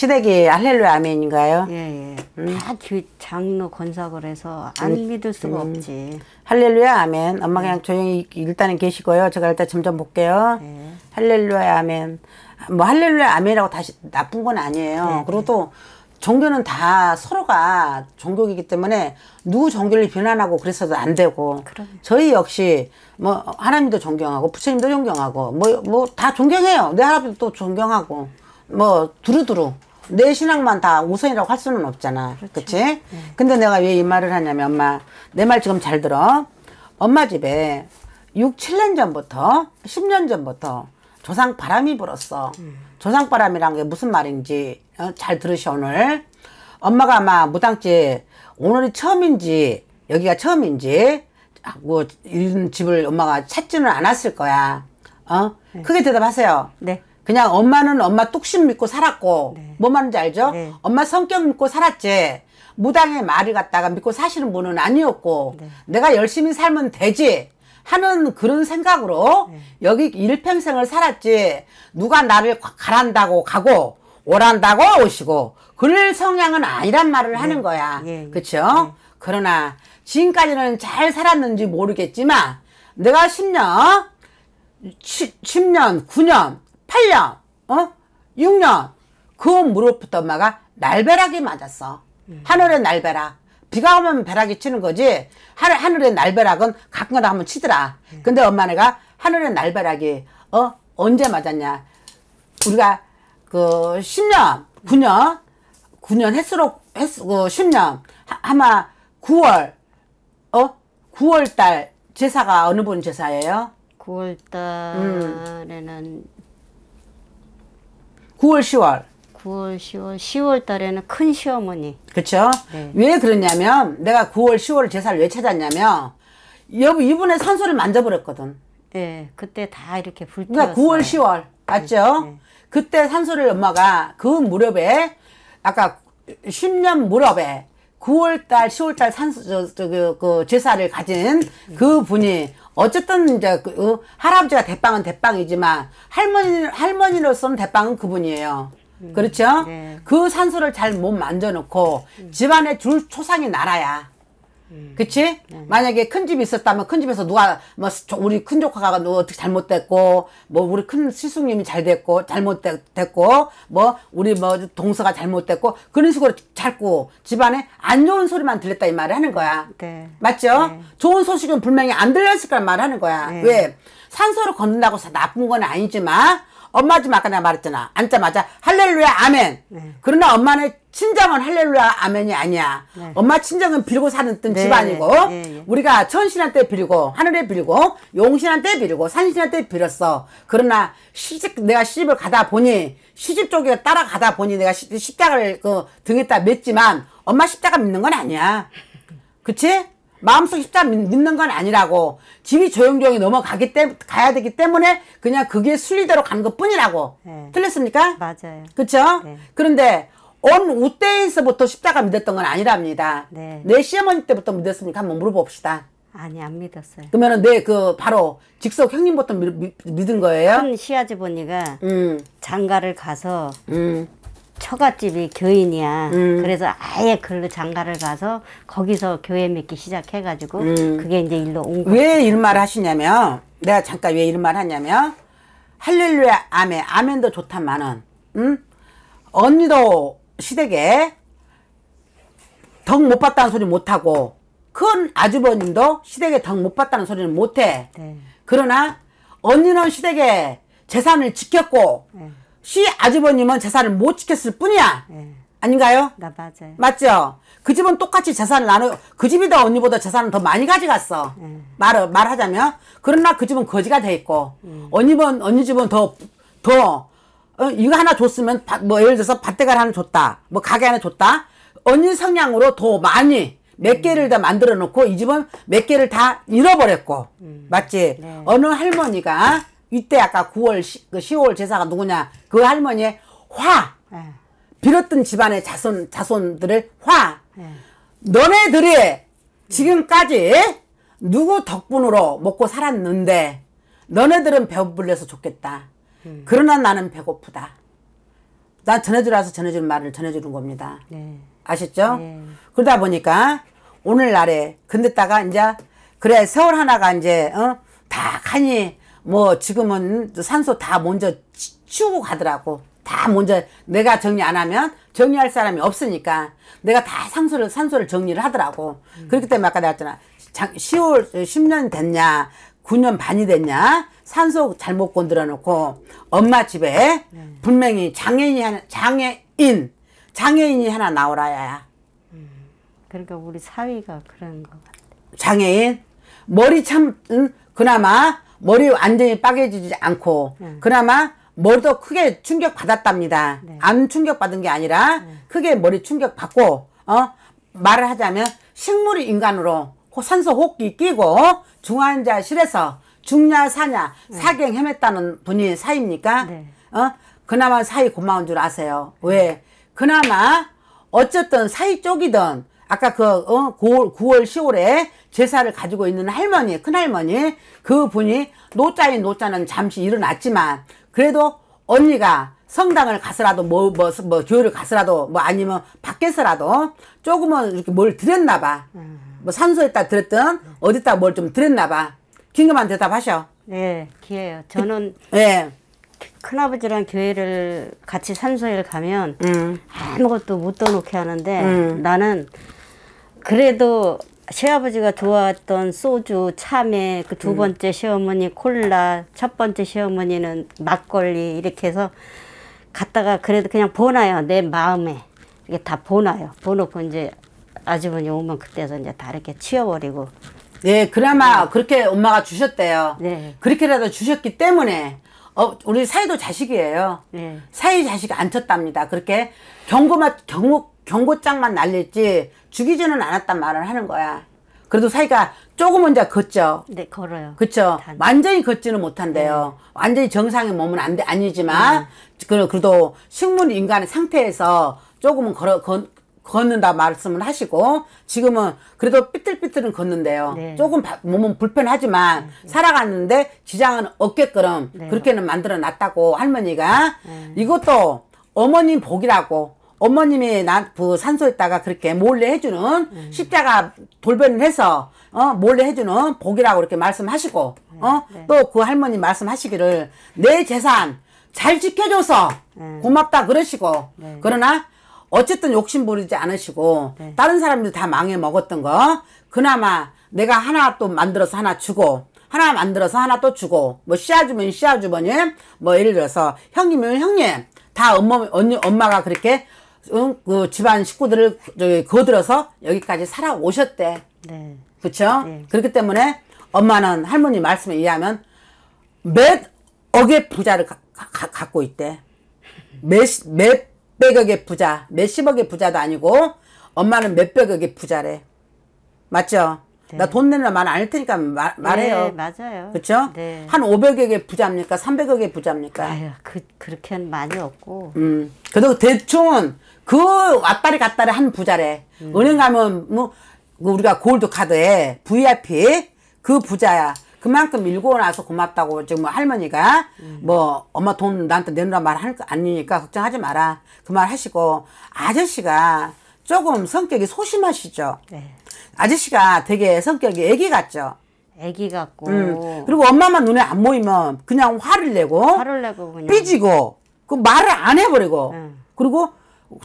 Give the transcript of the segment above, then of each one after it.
시댁이 할렐루야 아멘인가요? 예, 예. 음. 다 기, 장로 권사을 해서 안 음, 믿을 수가 음. 없지. 할렐루야 아멘. 엄마 예. 그냥 조용히 일단은 계시고요. 제가 일단 점점 볼게요. 예. 할렐루야 아멘. 뭐 할렐루야 아멘이라고 다시 나쁜 건 아니에요. 예, 그리고 또 종교는 다 서로가 종교이기 때문에 누구 종교를 비난하고 그래서도 안 되고 그럼요. 저희 역시 뭐 하나님도 존경하고 부처님도 존경하고 뭐 뭐 다 존경해요 내 할아버지도 존경하고 뭐 두루두루 내 신앙만 다 우선이라고 할 수는 없잖아. 그렇죠. 그치? 네. 근데 내가 왜 이 말을 하냐면, 엄마, 내 말 지금 잘 들어. 엄마 집에 6, 7년 전부터, 10년 전부터 조상 바람이 불었어. 음. 조상 바람이란 게 무슨 말인지 어? 잘 들으셔, 오늘. 엄마가 아마 무당집, 오늘이 처음인지, 여기가 처음인지, 아, 뭐, 이런 집을 엄마가 찾지는 않았을 거야. 어? 네. 크게 대답하세요. 네. 그냥 엄마는 엄마 뚝심 믿고 살았고 네. 뭐만 말인지 알죠? 네. 엄마 성격 믿고 살았지 무당의 말을 갖다가 믿고 사시는 분은 아니었고 네. 내가 열심히 살면 되지 하는 그런 생각으로 네. 여기 일평생을 살았지 누가 나를 가란다고 가고 오란다고 오시고 그럴 성향은 아니란 말을 네. 하는 거야 예, 예. 그쵸? 네. 그러나 지금까지는 잘 살았는지 모르겠지만 내가 10년 10년 9년 8년, 어? 6년. 그 무릎부터 엄마가 날벼락이 맞았어. 음. 하늘에 날벼락. 비가 오면 벼락이 치는 거지. 하늘, 하늘에 날벼락은 가끔가다 한번 치더라. 음. 근데 엄마 내가 하늘에 날벼락이, 어? 언제 맞았냐. 우리가 그 10년, 9년, 9년 횟수로, 횟수, 그 10년, 하, 아마 9월, 어? 9월 달 제사가 어느 분 제사예요? 9월 음. 달에는 음. 9월, 10월. 9월, 10월, 10월 달에는 큰 시어머니. 그쵸? 네. 왜 그러냐면, 내가 9월, 10월 제사를 왜 찾았냐면, 여보, 이분의 산소를 만져버렸거든. 네, 그때 다 이렇게 불태웠어 그러니까 9월, 10월. 맞죠? 네, 네. 그때 산소를 엄마가 그 무렵에, 아까 10년 무렵에 9월달, 10월달 산수, 저, 저, 그, 그, 제사를 가진 그 분이, 어쨌든, 이제, 그, 어, 할아버지가 대빵은 대빵이지만, 할머니, 할머니로서는 대빵은 그분이에요. 음, 그렇죠? 네. 그 산소를 잘 못 만져놓고, 집안에 줄 초상이 날아야, 음. 그치? 음. 만약에 큰 집이 있었다면 큰 집에서 누가, 뭐, 우리 큰 조카가 뭐 어떻게 잘못됐고, 뭐, 우리 큰 시숙님이 잘 됐고, 잘못됐고, 뭐, 우리 뭐, 동서가 잘못됐고, 그런 식으로 자꾸 집안에 안 좋은 소리만 들렸다 이 말을 하는 거야. 네. 맞죠? 네. 좋은 소식은 분명히 안 들렸을 거란 말을 하는 거야. 네. 왜? 산소를 걷는다고 해서 나쁜 건 아니지만, 엄마 좀 아까 내가 말했잖아. 앉자마자 할렐루야, 아멘. 네. 그러나 엄마는 친정은 할렐루야 아멘이 아니야. 네. 엄마 친정은 빌고 사는 네, 집안이고 네, 네, 네. 우리가 천신한테 빌고 하늘에 빌고 용신한테 빌고 산신한테 빌었어. 그러나 시집 내가 시집을 가다 보니 시집 쪽에 따라가다 보니 내가 시, 십자가를 그 등에다 맸지만 엄마 십자가 믿는 건 아니야. 그치? 마음속 십자 믿는 건 아니라고 집이 조용조용히 넘어가기 때 가야 되기 때문에 그냥 그게 순리대로 가는 것뿐이라고 네. 틀렸습니까? 맞아요. 그렇죠? 그런데 온 우때에서부터 십자가 믿었던 건 아니랍니다. 네. 내 시어머니 때부터 믿었습니까? 한번 물어봅시다. 아니 안 믿었어요. 그러면은 내그 바로 직속 형님부터 미, 미, 믿은 거예요? 큰 시아주버니가 음. 장가를 가서 음. 처갓집이 교인이야. 음. 그래서 아예 글로 장가를 가서 거기서 교회 믿기 시작해가지고 음. 그게 이제 일로 온 거예요. 왜 이런 말 하시냐면 내가 잠깐 왜 이런 말 하냐면 할렐루야 아멘 아멘도 좋다마는 응? 음? 언니도 시댁에 덕 못 봤다는 소리 못하고 큰 아주버님도 시댁에 덕 못 봤다는 소리는 못해. 네. 그러나 언니는 시댁에 재산을 지켰고 네. 시 아주버님은 재산을 못 지켰을 뿐이야. 네. 아닌가요? 나 맞아요. 맞죠? 그 집은 똑같이 재산을 나눠 그 집이 더 언니보다 재산을 더 많이 가져갔어. 네. 말 말하자면 그러나 그 집은 거지가 돼 있고 음. 언니 번 언니 집은 더더 어, 이거 하나 줬으면 바, 뭐 예를 들어서 밭대가 하나 줬다 뭐 가게 하나 줬다 언니 성향으로 더 많이 몇 음. 개를 다 만들어 놓고 이 집은 몇 개를 다 잃어버렸고 음. 맞지 네. 어느 할머니가 이때 아까 9월 10, 그 10월 제사가 누구냐 그 할머니의 화 네. 빌었던 집안의 자손 자손들을 화 네. 너네들이 음. 지금까지 누구 덕분으로 먹고 살았는데 너네들은 배불려서 좋겠다 네. 그러나 나는 배고프다. 난 전해주라서 전해주는 말을 전해주는 겁니다. 네. 아셨죠? 네. 그러다 보니까 오늘날에 근데다가 이제 그래 세월 하나가 이제 어? 다 가니 뭐 지금은 산소 다 먼저 치우고 가더라고. 다 먼저 내가 정리 안 하면 정리할 사람이 없으니까 내가 다 상소를 산소를 정리를 하더라고. 음. 그렇기 때문에 아까 내가 했잖아. 10월 10년 됐냐 9년 반이 됐냐 산소 잘못 건드려 놓고 엄마 집에 네. 분명히 장애인이 하나, 장애인 장애인이 하나 나오라야. 음, 그러니까 우리 사회가 그런 것 같아. 장애인 머리 참 음, 그나마 머리 완전히 빠개지지 않고 네. 그나마 머리도 크게 충격 받았답니다. 네. 안 충격 받은 게 아니라 네. 크게 머리 충격 받고 어 말을 하자면 식물이 인간으로 산소 호흡기 끼고 중환자실에서 중냐 사냐 네. 사경 헤맸다는 분이 사입니까? 네. 어? 그나마 사이 고마운 줄 아세요. 왜? 그나마 어쨌든 사이 쪽이든 아까 그 어, 9월, 9월 10월에 제사를 가지고 있는 할머니, 큰할머니 그분이 노자인 노자는 잠시 일어났지만 그래도 언니가 성당을 가서라도 뭐뭐 뭐, 뭐, 교회를 가서라도 뭐 아니면 밖에서라도 조금은 이렇게 뭘 드렸나 봐. 음. 뭐 산소에다 들었든 어디다 뭘좀 들었나 봐. 긴급한 대답하셔. 네, 예, 기회요. 저는 네. 큰아버지랑 교회를 같이 산소에 가면 음. 아무것도 못 떠놓게 하는데 음. 나는 그래도 시아버지가 좋아했던 소주, 참외, 그두 음. 번째 음. 시어머니 콜라, 첫 번째 시어머니는 막걸리 이렇게 해서 갔다가 그래도 그냥 보나요 내 마음에 이게 다 보나요. 보놓고 이제 아주머니 오면 그때서 이제 다르게 치워버리고. 네, 그나마 네. 그렇게 엄마가 주셨대요. 네. 그렇게라도 주셨기 때문에 어, 우리 사이도 자식이에요. 네. 사이 자식 안 쳤답니다. 그렇게 경고만 경고 경고장만 날렸지 죽이지는 않았단 말을 하는 거야. 그래도 사이가 조금은 이제 걷죠. 네, 걸어요. 그렇죠. 완전히 걷지는 못한대요. 네. 완전히 정상의 몸은 안 돼, 아니지만 네. 그래도 식물 인간의 상태에서 조금은 걸어 건, 걷는다 말씀을 하시고 지금은 그래도 삐뚤삐뚤은 걷는데요. 네. 조금 바, 몸은 불편하지만 네. 네. 살아갔는데 지장은 없게끔 네. 그렇게는 만들어 놨다고 할머니가 네. 이것도 어머님 복이라고 어머님이 난그 산소에다가 그렇게 몰래 해주는 네. 십자가 돌변을 해서 어 몰래 해주는 복이라고 이렇게 말씀하시고 어 또 그 할머니 말씀하시기를 내 재산 잘 지켜줘서 고맙다 그러시고 그러나 어쨌든 욕심 부리지 않으시고 네. 다른 사람들 다 망해 먹었던 거 그나마 내가 하나 또 만들어서 하나 주고 하나 만들어서 하나 또 주고 뭐 씨앗 주면 씨앗 주머니 뭐 예를 들어서 형님이면 형님 다 엄마 언니 엄마가 그렇게 응, 그 집안 식구들을 저기 거들어서 여기까지 살아오셨대. 네. 그렇죠? 네. 그렇기 때문에 엄마는 할머니 말씀에 의하면 몇 억의 부자를 가, 가, 갖고 있대. 몇, 몇 몇백억의 부자 몇십억의 부자도 아니고 엄마는 몇백억의 부자래 맞죠? 네. 나돈 내느라 말안 할 테니까 말, 말해요. 네, 맞아요. 그렇죠? 네. 한 500억의 부자입니까? 300억의 부자입니까? 아유, 그 그렇게는 많이 없고. 음. 그래도 대충은 그 왔다리 갔다리 한 부자래. 음. 은행 가면 뭐 우리가 골드 카드에 VIP 그 부자야. 그만큼 밀고 나서 고맙다고 지금 뭐 할머니가 음. 뭐 엄마 돈 나한테 내놓으라말할거 아니니까 걱정하지 마라 그 말 하시고 아저씨가 조금 성격이 소심하시죠. 네. 아저씨가 되게 성격이 애기 같죠. 애기 같고 음. 그리고 엄마만 눈에 안 보이면 그냥 화를 내고 화를 내고 그냥 삐지고 그 말을 안 해버리고 음. 그리고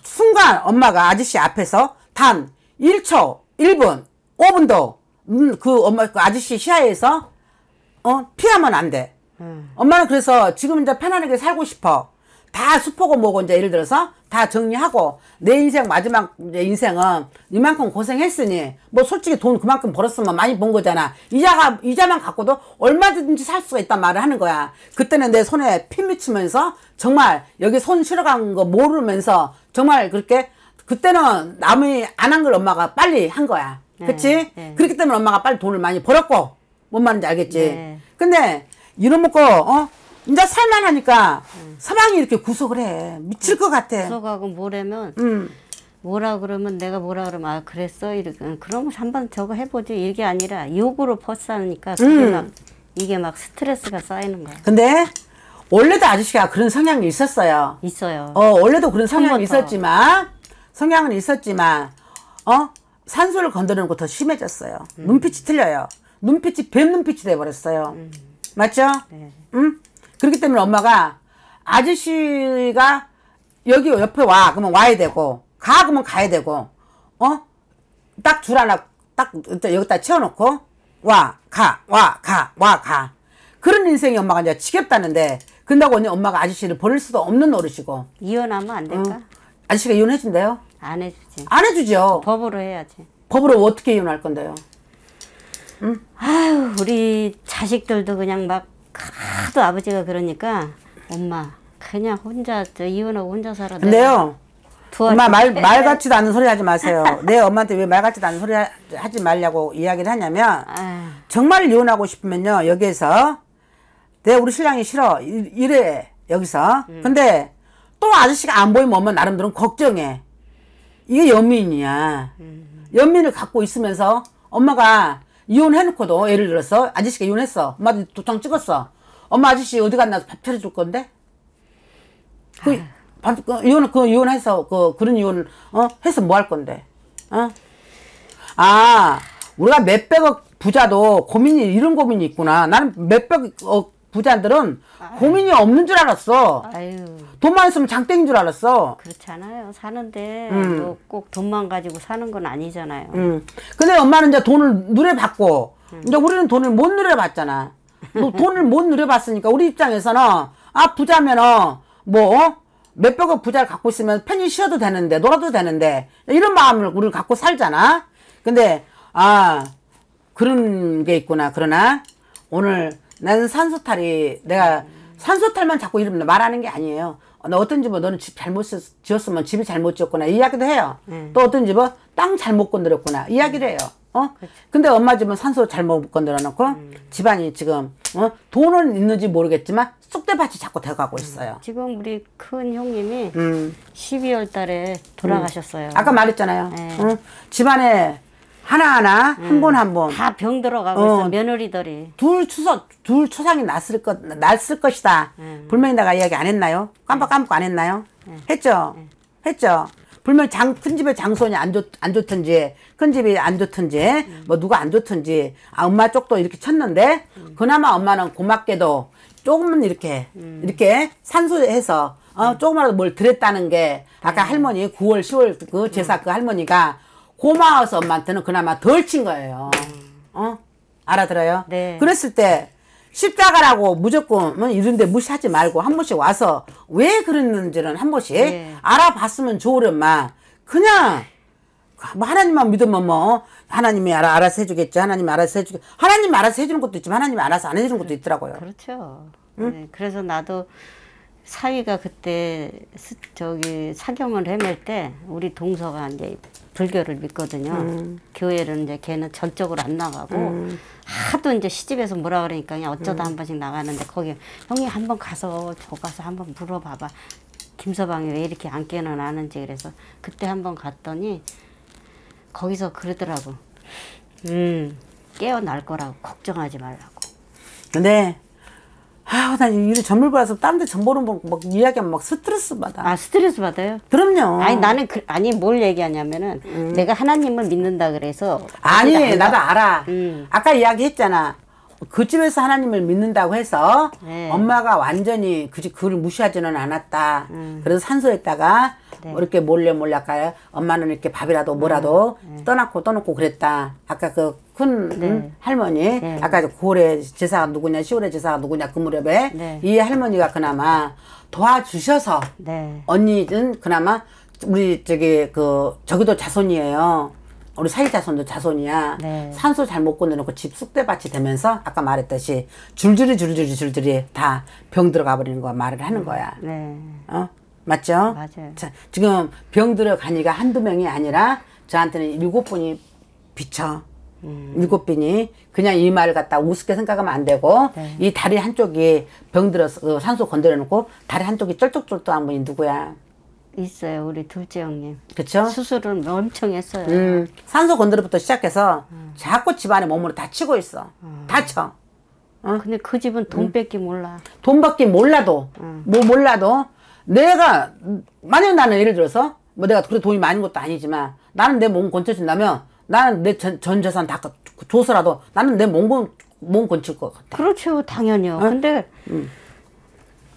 순간 엄마가 아저씨 앞에서 단 1초, 1분, 5분도 음, 그 엄마 그 아저씨 시야에서 어? 피하면 안 돼. 음. 엄마는 그래서 지금 이제 편안하게 살고 싶어. 다 수포고 뭐고 이제 예를 들어서 다 정리하고 내 인생 마지막 인생은 이만큼 고생했으니 뭐 솔직히 돈 그만큼 벌었으면 많이 번 거잖아 이자가 이자만 갖고도 얼마든지 살 수가 있단 말을 하는 거야 그때는 내 손에 피 미치면서 정말 여기 손 실어간 거 모르면서 정말 그렇게 그때는 남이 안 한 걸 엄마가 빨리 한 거야 네, 그치 네, 네. 그렇기 때문에 엄마가 빨리 돈을 많이 벌었고 뭔 말인지 알겠지. 네. 근데 이런 먹고 어 이제 살만하니까 음. 서방이 이렇게 구속을 해 미칠 것 같아. 구속하고 뭐라면 음. 뭐라 그러면 내가 뭐라 그러면 아 그랬어 이렇게 그럼 한번 저거 해보지 이게 아니라 욕으로 퍼싸니까 그게 음. 막 이게 막 스트레스가 쌓이는 거야. 근데 원래도 아저씨가 그런 성향이 있었어요. 있어요. 어 원래도 그런 성향이 있었지만 성향은 있었지만 어 산소를 건드리는 것더 심해졌어요. 음. 눈빛이 틀려요. 눈빛이 뱀 눈빛이 돼버렸어요. 음. 맞죠? 네. 음? 그렇기 때문에 엄마가 아저씨가 여기 옆에 와 그러면 와야 되고 가 그러면 가야 되고 어? 딱줄 하나 딱 여기다 채워놓고 와가와가와가 그런 인생이 엄마가 이제 지겹다는데 근다고 언니 엄마가 아저씨를 버릴 수도 없는 노릇이고 이혼하면 안 될까? 어. 아저씨가 이혼해준대요? 안 해주지 안 해주죠 법으로 해야지 법으로 어떻게 이혼할 건데요? 응? 아유 우리 자식들도 그냥 막 하도 아버지가 그러니까 엄마 그냥 혼자 저 이혼하고 혼자 살아. 근요 엄마 말, 말 같지도 않은 소리 하지 마세요. 내 엄마한테 왜 말 같지도 않은 소리 하, 지 말라고 이야기를 하냐면 아. 정말 이혼하고 싶으면요 여기에서 내 우리 신랑이 싫어 이래 여기서 음. 근데 또 아저씨가 안 보이면 오면 나름대로 걱정해 이게 연민이야 음. 연민을 갖고 있으면서 엄마가 이혼해놓고도 예를 들어서 아저씨가 이혼했어. 엄마 도장 찍었어. 엄마 아저씨 어디 갔나 밥차려 줄 건데? 그, 밥, 그 이혼, 그 이혼해서 그, 그런 이혼을, 어? 해서 뭐 할 건데? 어? 아, 우리가 몇백억 부자도 고민이, 이런 고민이 있구나. 나는 몇백억 어, 부자들은 아유. 네. 고민이 없는 줄 알았어. 아유. 돈만 있으면 장땡인 줄 알았어. 그렇잖아요. 사는데 음. 또꼭 돈만 가지고 사는 건 아니잖아요. 음. 근데 엄마는 이제 돈을 누려봤고 음. 이제 우리는 돈을 못 누려봤잖아. 뭐 돈을 못 누려봤으니까 우리 입장에서는 아 부자면 뭐, 어뭐 몇백억 부자를 갖고 있으면 편히 쉬어도 되는데 놀아도 되는데 이런 마음을 우리를 갖고 살잖아. 근데 아 그런 게 있구나. 그러나 오늘 나는 산소탈이 내가 산소탈만 자꾸 이름 말하는 게 아니에요. 나 어떤 집은 너는 집 잘못 지었으면 집이 잘못 지었구나 이야기도 해요. 음. 또 어떤 집은 뭐 땅 잘못 건드렸구나 이야기를 해요. 어? 그렇죠. 근데 엄마 집은 산소 잘못 건드려 놓고 음. 집안이 지금 어? 돈은 있는지 모르겠지만 쑥대밭이 자꾸 돼가고 있어요. 음. 지금 우리 큰 형님이 12월 음. 달에 돌아가셨어요. 음. 아까 말했잖아요. 네. 응? 집안에 하나하나 음. 한번 한 번 다 병 들어가고 어. 있어 며느리들이 둘 추석 둘추상이 났을 것 났을 것이다. 음. 불명이 다가 이야기 안 했나요? 깜빡깜빡 네. 안 했나요? 음. 했죠. 음. 했죠. 불명 장큰 집에 장손이 안좋 안 좋든지 큰 집이 안 좋든지 음. 뭐 누가 안 좋든지 아 엄마 쪽도 이렇게 쳤는데 음. 그나마 엄마는 고맙게도 조금은 이렇게 이렇게 산소해서 어, 조금이라도 뭘 드렸다는 게 아까 할머니 9월 10월 그 제사 그 할머니가 고마워서 엄마한테는 그나마 덜 친 거예요. 음. 어? 알아들어요? 네. 그랬을 때 십자가라고 무조건 이런데 무시하지 말고 한 번씩 와서 왜 그랬는지는 한 번씩 네. 알아봤으면 좋으련만 그냥 뭐 하나님만 믿으면 뭐 하나님이 알아, 알아서 해주겠지 하나님 알아서 해주 하나님 알아서 해주는 것도 있지만 하나님 알아서 안 해주는 것도 그, 있더라고요. 그렇죠. 응? 네, 그래서 나도 사위가 그때 저기 사경을 헤맬 때 우리 동서가 이제 불교를 믿거든요. 음. 교회를 이제 걔는 전적으로 안 나가고 음. 하도 이제 시집에서 뭐라 그러니까 그냥 어쩌다 음. 한 번씩 나가는데 거기 형이 한 번 가서 저 가서 한번 물어봐봐. 김서방이 왜 이렇게 안 깨어나는지 그래서 그때 한 번 갔더니 거기서 그러더라고. 음 깨어날 거라고 걱정하지 말라고. 네. 아우 난이을 점을 봐서 다른 데점보는 막, 막 이야기하면 막 스트레스 받아 아 스트레스 받아요? 그럼요 아니 나는 그, 아니 뭘 얘기하냐면은 음. 내가 하나님을 믿는다 그래서 아니 나도 알아 음. 아까 이야기했잖아 그 집에서 하나님을 믿는다고 해서 네. 엄마가 완전히 그집 그를 무시하지는 않았다 음. 그래서 산소에다가 네. 뭐 이렇게 몰래 몰래 아까 엄마는 이렇게 밥이라도 뭐라도 음. 네. 떠놓고 떠놓고 그랬다 아까 그큰 네. 할머니 네. 아까 고래 제사가 누구냐 시월의 제사가 누구냐 그 무렵에 네. 이 할머니가 그나마 도와주셔서 네. 언니는 그나마 우리 저기 그 저기도 자손이에요 우리 사위 자손도 자손이야 네. 산소 잘 못 건너놓고 집 쑥대밭이 되면서 아까 말했듯이 줄줄이 줄줄이 줄줄이 다 병 들어가 버리는 거야 말을 하는 음. 거야 네. 어 맞죠 맞아요 자, 지금 병 들어가니가 한두 명이 아니라 저한테는 일곱 분이 비쳐 일곱 빈이 그냥 이 말을 갖다 우습게 생각하면 안 되고 네. 이 다리 한쪽이 병들어서 어, 산소 건드려 놓고 다리 한쪽이 쫄뚝쫄뚝한 분이 누구야? 있어요 우리 둘째 형님. 그쵸 수술을 엄청 했어요. 음, 산소 건드려부터 시작해서 음. 자꾸 집안에 몸으로 다치고 있어. 음. 다쳐. 어? 근데 그 집은 돈밖에 음. 몰라. 돈밖에 몰라도 어. 뭐 몰라도 내가 만약 나는 예를 들어서 뭐 내가 그래 돈이 많은 것도 아니지만 나는 내몸건져준다면 나는 내 전 전 재산 다 줘서라도 그, 그 나는 내 몸건 몸건 칠것 같아. 그렇죠, 당연히요. 어? 근데 음.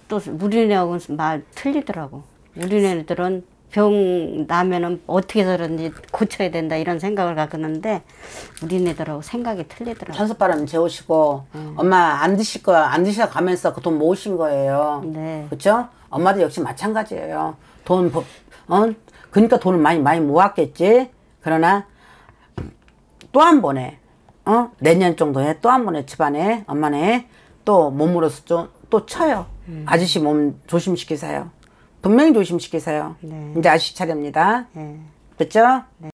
또 우리네하고는 말 틀리더라고. 우리네들은 병 나면은 어떻게서든지 고쳐야 된다 이런 생각을 갖는데 우리네들하고 생각이 틀리더라고 천사바람 재우시고 음. 엄마 안 드실 거안드시 가면서 그 돈 모으신 거예요. 네. 그렇죠? 엄마도 역시 마찬가지예요. 돈 어? 그러니까 돈을 많이 많이 모았겠지. 그러나 또한 번에 어 내년 정도에 또 한 번에 집안에 엄마네 또 몸으로서 좀또 쳐요. 음. 아저씨 몸 조심시키세요. 분명히 조심시키세요. 네. 이제 아저씨 차례입니다. 네. 됐죠? 네.